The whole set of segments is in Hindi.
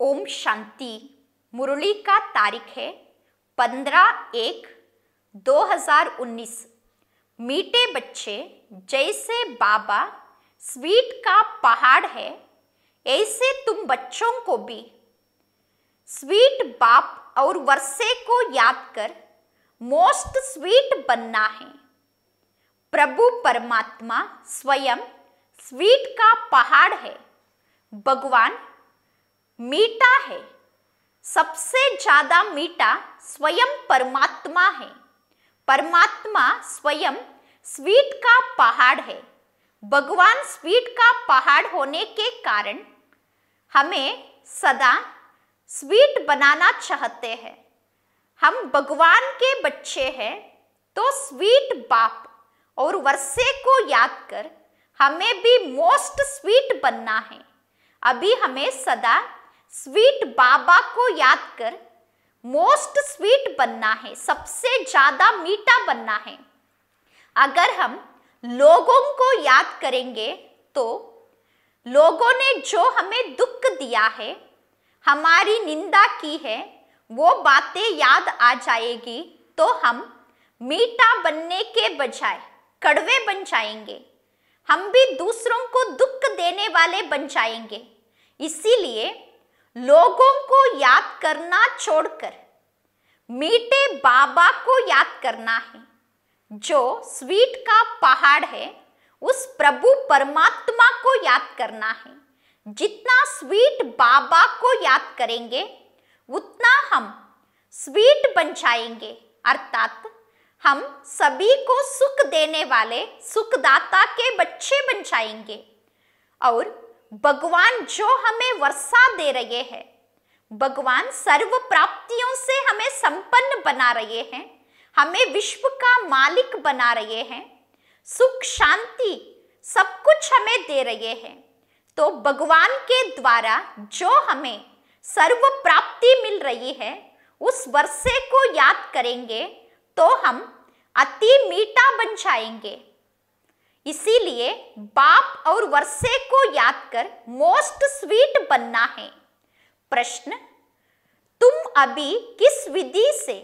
ओम शांति मुरली का तारीख है पंद्रह एक दो हजार उन्नीस मीठे बच्चे जैसे बाबा स्वीट का पहाड़ है ऐसे तुम बच्चों को भी स्वीट बाप और वर्षे को याद कर मोस्ट स्वीट बनना है प्रभु परमात्मा स्वयं स्वीट का पहाड़ है भगवान मीठा है सबसे ज्यादा मीठा स्वयं परमात्मा है परमात्मा स्वयं स्वीट का पहाड़ है भगवान स्वीट का पहाड़ होने के कारण हमें सदा स्वीट बनाना चाहते हैं हम भगवान के बच्चे हैं तो स्वीट बाप और वर्षे को याद कर हमें भी मोस्ट स्वीट बनना है अभी हमें सदा स्वीट बाबा को याद कर मोस्ट स्वीट बनना है सबसे ज्यादा मीठा बनना है अगर हम लोगों को याद करेंगे तो लोगों ने जो हमें दुख दिया है हमारी निंदा की है वो बातें याद आ जाएगी तो हम मीठा बनने के बजाय कड़वे बन जाएंगे हम भी दूसरों को दुख देने वाले बन जाएंगे इसीलिए लोगों को याद करना छोड़कर मीठे बाबा को याद करना है जो स्वीट का पहाड़ है उस प्रभु परमात्मा को याद करना है जितना स्वीट बाबा को याद करेंगे उतना हम स्वीट बन जाएंगे अर्थात हम सभी को सुख देने वाले सुखदाता के बच्चे बन जाएंगे और भगवान जो हमें वर्षा दे रहे हैं भगवान सर्व प्राप्तियों से हमें संपन्न बना रहे हैं हमें विश्व का मालिक बना रहे हैं सुख शांति सब कुछ हमें दे रहे हैं तो भगवान के द्वारा जो हमें सर्व प्राप्ति मिल रही है उस वर्षे को याद करेंगे तो हम अति मीठा बन जाएंगे इसीलिए बाप और वर्षे को याद कर मोस्ट स्वीट बनना है प्रश्न तुम अभी किस विधि से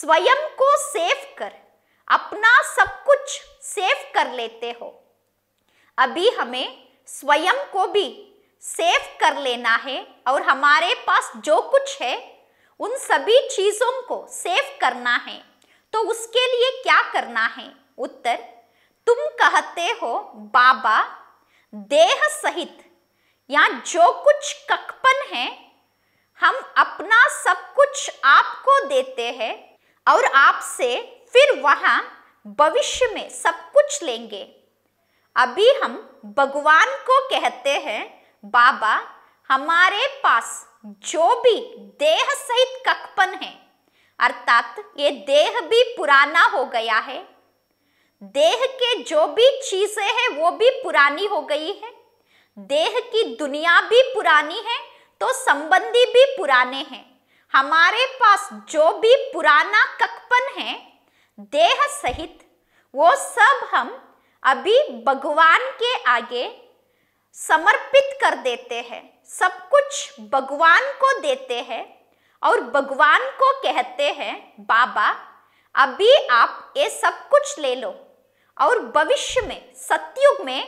स्वयं को सेव कर अपना सब कुछ सेव कर लेते हो अभी हमें स्वयं को भी सेव कर लेना है और हमारे पास जो कुछ है उन सभी चीज़ों को सेव करना है तो उसके लिए क्या करना है उत्तर तुम कहते हो बाबा देह सहित या जो कुछ ककपन है हम अपना सब कुछ आपको देते हैं और आपसे फिर वहां भविष्य में सब कुछ लेंगे अभी हम भगवान को कहते हैं बाबा हमारे पास जो भी देह सहित ककपन है अर्थात ये देह भी पुराना हो गया है देह के जो भी चीजें हैं वो भी पुरानी हो गई है देह की दुनिया भी पुरानी है तो संबंधी भी पुराने हैं हमारे पास जो भी पुराना ककपन है देह सहित वो सब हम अभी भगवान के आगे समर्पित कर देते हैं सब कुछ भगवान को देते हैं और भगवान को कहते हैं बाबा अभी आप ये सब कुछ ले लो और भविष्य में सत्युग में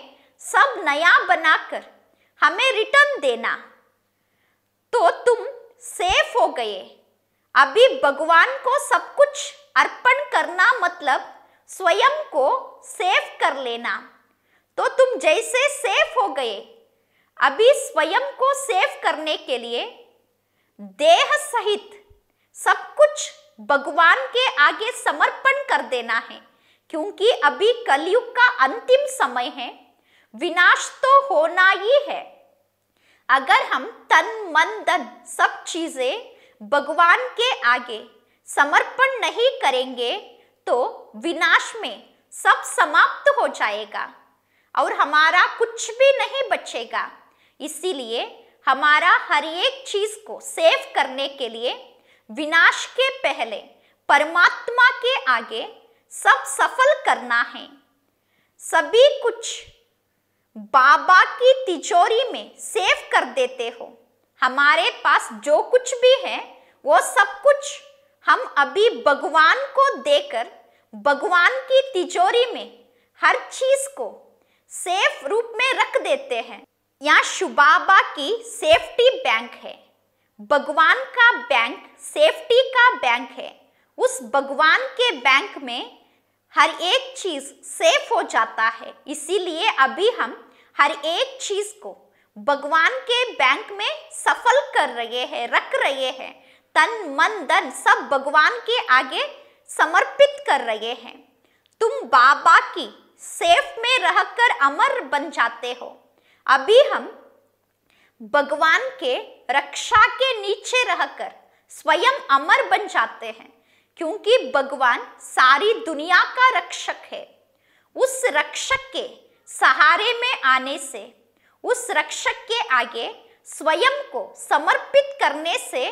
सब नया बनाकर हमें रिटर्न देना तो तुम सेफ हो गए अभी भगवान को सब कुछ अर्पण करना मतलब स्वयं को सेफ कर लेना तो तुम जैसे सेफ हो गए अभी स्वयं को सेफ करने के लिए देह सहित सब कुछ भगवान के आगे समर्पण कर देना है क्योंकि अभी कलयुग का अंतिम समय है विनाश तो होना ही है अगर हम तन मन धन सब चीजें भगवान के आगे समर्पण नहीं करेंगे तो विनाश में सब समाप्त हो जाएगा और हमारा कुछ भी नहीं बचेगा इसीलिए हमारा हर एक चीज को सेव करने के लिए विनाश के पहले परमात्मा के आगे सब सफल करना है सभी कुछ बाबा की तिजोरी में सेव कर देते हो हमारे पास जो कुछ भी है वो सब कुछ हम अभी भगवान को देकर भगवान की तिजोरी में हर चीज को सेफ रूप में रख देते हैं यहाँ शुबाबा की सेफ्टी बैंक है भगवान का बैंक सेफ्टी का बैंक है उस भगवान के बैंक में हर एक चीज़ सेफ हो जाता है इसीलिए अभी हम हर एक चीज़ को भगवान के बैंक में सफल कर रहे हैं रख रहे हैं तन मन धन सब भगवान के आगे समर्पित कर रहे हैं तुम बाबा की सेफ में रहकर अमर बन जाते हो अभी हम भगवान के रक्षा के नीचे रहकर स्वयं अमर बन जाते हैं क्योंकि भगवान सारी दुनिया का रक्षक है उस रक्षक के सहारे में आने से उस रक्षक के आगे स्वयं को समर्पित करने से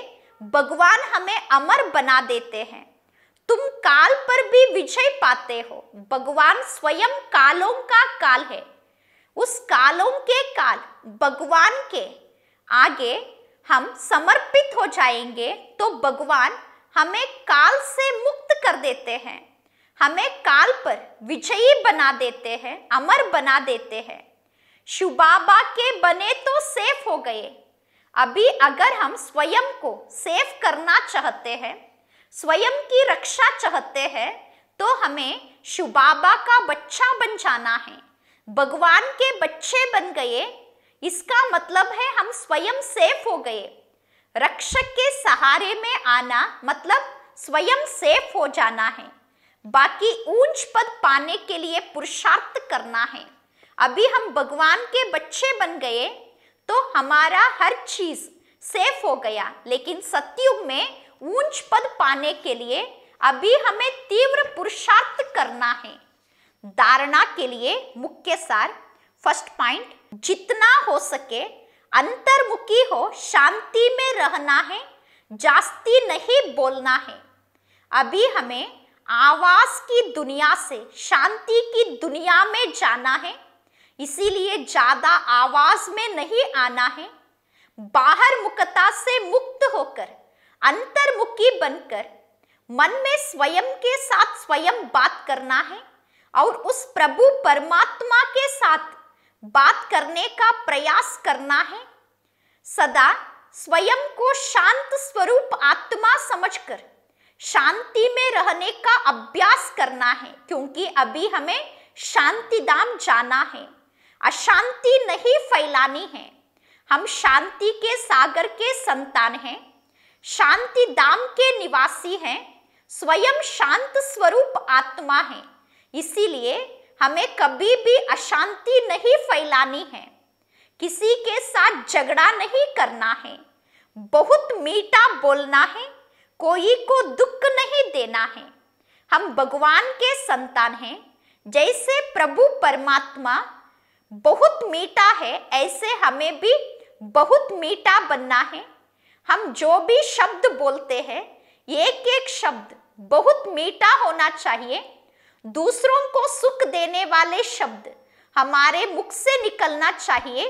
भगवान हमें अमर बना देते हैं तुम काल पर भी विजय पाते हो भगवान स्वयं कालों का काल है उस कालों के काल भगवान के आगे हम समर्पित हो जाएंगे तो भगवान हमें काल से मुक्त कर देते हैं हमें काल पर विजयी बना देते हैं अमर बना देते हैं शुबाबा के बने तो सेफ हो गए अभी अगर हम स्वयं को सेफ करना चाहते हैं स्वयं की रक्षा चाहते हैं तो हमें शुबाबा का बच्चा बन जाना है भगवान के बच्चे बन गए इसका मतलब है हम स्वयं सेफ हो गए रक्षक के सहारे में आना मतलब स्वयं सेफ हो जाना है बाकी ऊंच पद पाने के लिए पुरुषार्थ करना है अभी हम भगवान के बच्चे बन गए तो हमारा हर चीज सेफ हो गया लेकिन सत्युग में ऊंच पद पाने के लिए अभी हमें तीव्र पुरुषार्थ करना है धारणा के लिए मुख्य सार फर्स्ट पॉइंट जितना हो सके अंतर्मुखी हो शांति में रहना है जास्ती नहीं बोलना है अभी हमें आवाज की दुनिया से शांति की दुनिया में जाना है इसीलिए ज्यादा आवाज में नहीं आना है बाहर मुक्ता से मुक्त होकर अंतर्मुखी बनकर मन में स्वयं के साथ स्वयं बात करना है और उस प्रभु परमात्मा के साथ बात करने का प्रयास करना है सदा स्वयं को शांत स्वरूप आत्मा समझकर शांति में रहने का अभ्यास करना है क्योंकि अभी हमें शांति दाम जाना है अशांति नहीं फैलानी है हम शांति के सागर के संतान हैं शांति दाम के निवासी हैं स्वयं शांत स्वरूप आत्मा है इसीलिए हमें कभी भी अशांति नहीं फैलानी है किसी के साथ झगड़ा नहीं करना है बहुत मीठा बोलना है कोई को दुख नहीं देना है हम भगवान के संतान हैं जैसे प्रभु परमात्मा बहुत मीठा है ऐसे हमें भी बहुत मीठा बनना है हम जो भी शब्द बोलते हैं एक एक शब्द बहुत मीठा होना चाहिए दूसरों को सुख देने वाले शब्द हमारे मुख से निकलना चाहिए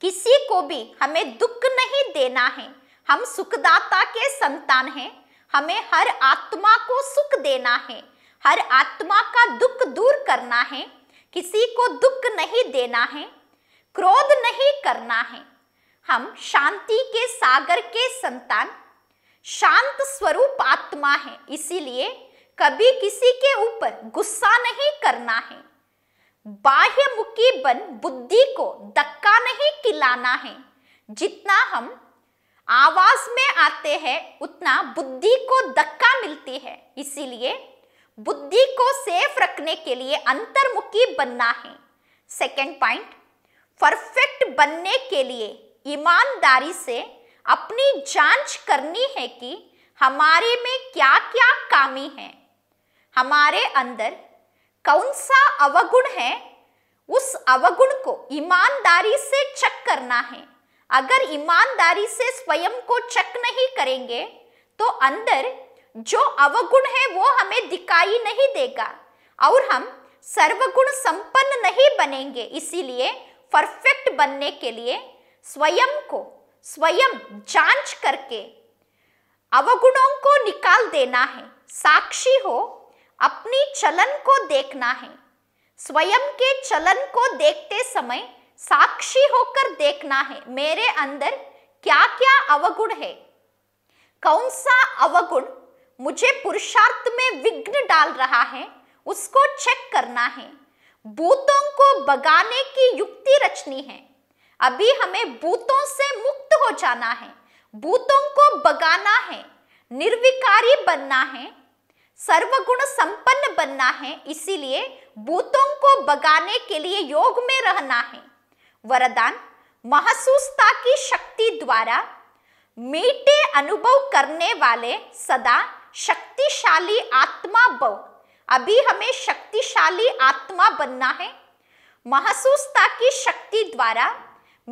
किसी को भी हमें दुख नहीं देना है हम सुखदाता के संतान हैं हमें हर आत्मा को सुख देना है हर आत्मा का दुख दूर करना है किसी को दुख नहीं देना है क्रोध नहीं करना है हम शांति के सागर के संतान शांत स्वरूप आत्मा है इसीलिए कभी किसी के ऊपर गुस्सा नहीं करना है बाह्य मुखी बन बुद्धि को धक्का नहीं खिलाना है जितना हम आवाज में आते हैं उतना बुद्धि को धक्का मिलती है इसीलिए बुद्धि को सेफ रखने के लिए अंतर्मुखी बनना है सेकंड पॉइंट परफेक्ट बनने के लिए ईमानदारी से अपनी जांच करनी है कि हमारे में क्या क्या कामी है हमारे अंदर कौन सा अवगुण है उस अवगुण को ईमानदारी से चेक करना है अगर ईमानदारी से स्वयं को चेक नहीं करेंगे तो अंदर जो अवगुण है वो हमें दिखाई नहीं देगा और हम सर्वगुण संपन्न नहीं बनेंगे इसीलिए परफेक्ट बनने के लिए स्वयं को स्वयं जांच करके अवगुणों को निकाल देना है साक्षी हो अपनी चलन को देखना है स्वयं के चलन को देखते समय साक्षी होकर देखना है मेरे अंदर क्या क्या अवगुण है कौन सा अवगुण मुझे पुरुषार्थ में विघ्न डाल रहा है उसको चेक करना है भूतों को बगाने की युक्ति रचनी है अभी हमें भूतों से मुक्त हो जाना है भूतों को बगाना है निर्विकारी बनना है सर्वगुण संपन्न बनना है इसीलिए भूतों को बगाने के लिए योग में रहना है वरदान महसूसता की शक्ति द्वारा मीठे अनुभव करने वाले सदा शक्तिशाली आत्मा बहु अभी हमें शक्तिशाली आत्मा बनना है महसूसता की शक्ति द्वारा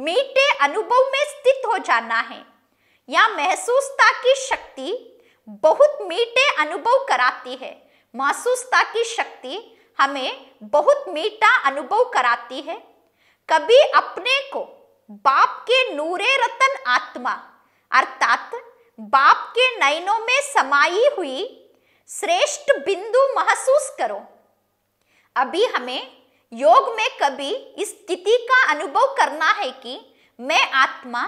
मीठे अनुभव में स्थित हो जाना है या महसूसता की शक्ति बहुत मीठे अनुभव कराती है मासूसता की शक्ति हमें बहुत मीठा अनुभव कराती है कभी अपने को बाप के नूरे रतन आत्मा अर्थात बाप के नयनों में समाई हुई श्रेष्ठ बिंदु महसूस करो अभी हमें योग में कभी इस स्थिति का अनुभव करना है कि मैं आत्मा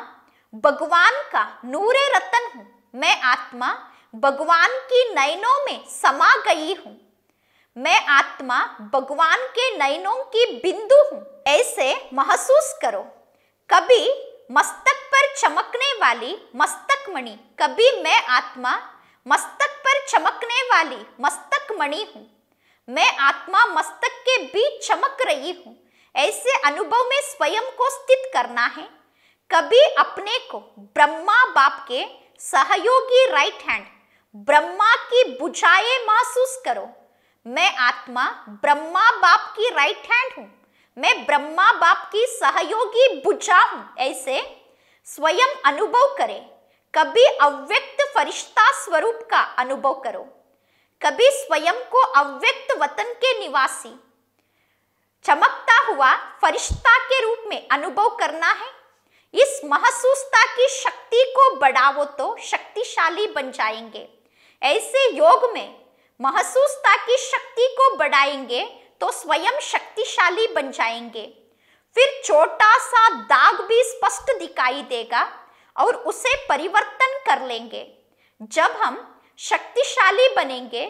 भगवान का नूरे रतन हूं मैं आत्मा भगवान की नयनों में समा गई हूँ मैं आत्मा भगवान के नयनों की बिंदु हूँ ऐसे महसूस करो कभी मस्तक पर चमकने वाली मस्तक मणि कभी मैं आत्मा मस्तक पर चमकने वाली मस्तक मणि हूँ मैं आत्मा मस्तक के बीच चमक रही हूँ ऐसे अनुभव में स्वयं को स्थित करना है कभी अपने को ब्रह्मा बाप के सहयोगी राइट हैंड ब्रह्मा की बुझाए महसूस करो मैं आत्मा ब्रह्मा बाप की राइट हैंड हूं मैं ब्रह्मा बाप की सहयोगी बुझा हूं ऐसे स्वयं अनुभव करे कभी अव्यक्त फरिश्ता स्वरूप का अनुभव करो कभी स्वयं को अव्यक्त वतन के निवासी चमकता हुआ फरिश्ता के रूप में अनुभव करना है इस महसूसता की शक्ति को बढ़ावो तो शक्तिशाली बन जाएंगे ऐसे योग में महसूसता की शक्ति को बढ़ाएंगे तो स्वयं शक्तिशाली बन जाएंगे फिर छोटा सा दाग भी स्पष्ट दिखाई देगा और उसे परिवर्तन कर लेंगे जब हम शक्तिशाली बनेंगे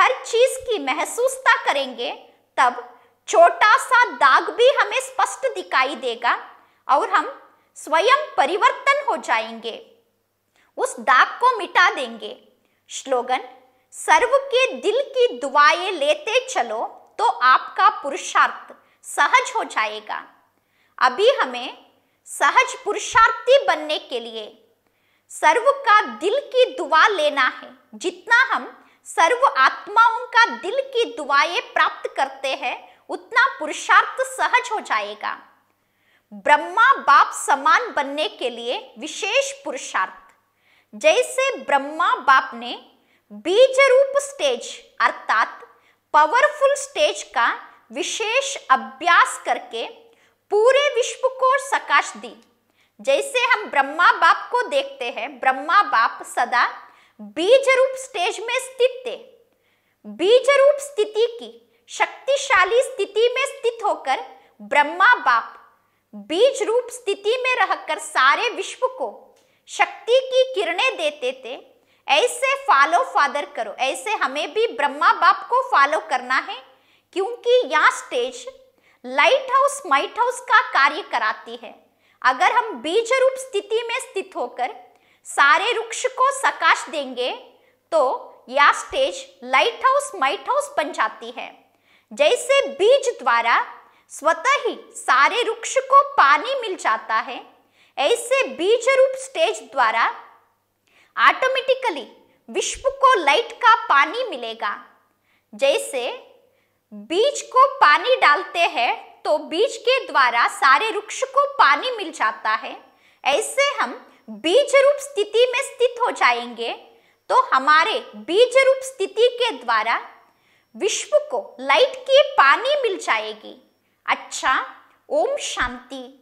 हर चीज की महसूसता करेंगे तब छोटा सा दाग भी हमें स्पष्ट दिखाई देगा और हम स्वयं परिवर्तन हो जाएंगे उस दाग को मिटा देंगे श्लोगन सर्व के दिल की दुआएं लेते चलो तो आपका पुरुषार्थ सहज हो जाएगा अभी हमें सहज पुरुषार्थी बनने के लिए सर्व का दिल की दुआ लेना है जितना हम सर्व आत्माओं का दिल की दुआएं प्राप्त करते हैं उतना पुरुषार्थ सहज हो जाएगा ब्रह्मा बाप समान बनने के लिए विशेष पुरुषार्थ जैसे ब्रह्मा बाप ने बीज रूप स्टेज अर्थात पावरफुल स्टेज का विशेष अभ्यास करके पूरे विश्व को सकाश दी जैसे हम ब्रह्मा बाप को देखते हैं ब्रह्मा बाप सदा बीज रूप स्टेज में स्थित थे बीज रूप स्थिति की शक्तिशाली स्थिति में स्थित होकर ब्रह्मा बाप बीज रूप स्थिति में रहकर सारे विश्व को शक्ति की किरणें देते थे ऐसे फॉलो फादर करो ऐसे हमें भी ब्रह्मा बाप को फॉलो करना है क्योंकि यह stage light house might house का कार्य कराती है अगर हम बीज रूप स्थिति में स्थित होकर सारे वृक्ष को सकाश देंगे तो यह stage light house might house बन जाती है जैसे बीज द्वारा स्वतः ही सारे वृक्ष को पानी मिल जाता है ऐसे बीज रूप स्टेज द्वारा ऑटोमेटिकली विश्व को लाइट का पानी मिलेगा जैसे बीज को पानी डालते हैं तो बीज के द्वारा सारे वृक्ष को पानी मिल जाता है ऐसे हम बीज रूप स्थिति में स्थित हो जाएंगे तो हमारे बीज रूप स्थिति के द्वारा विश्व को लाइट की पानी मिल जाएगी अच्छा ओम शांति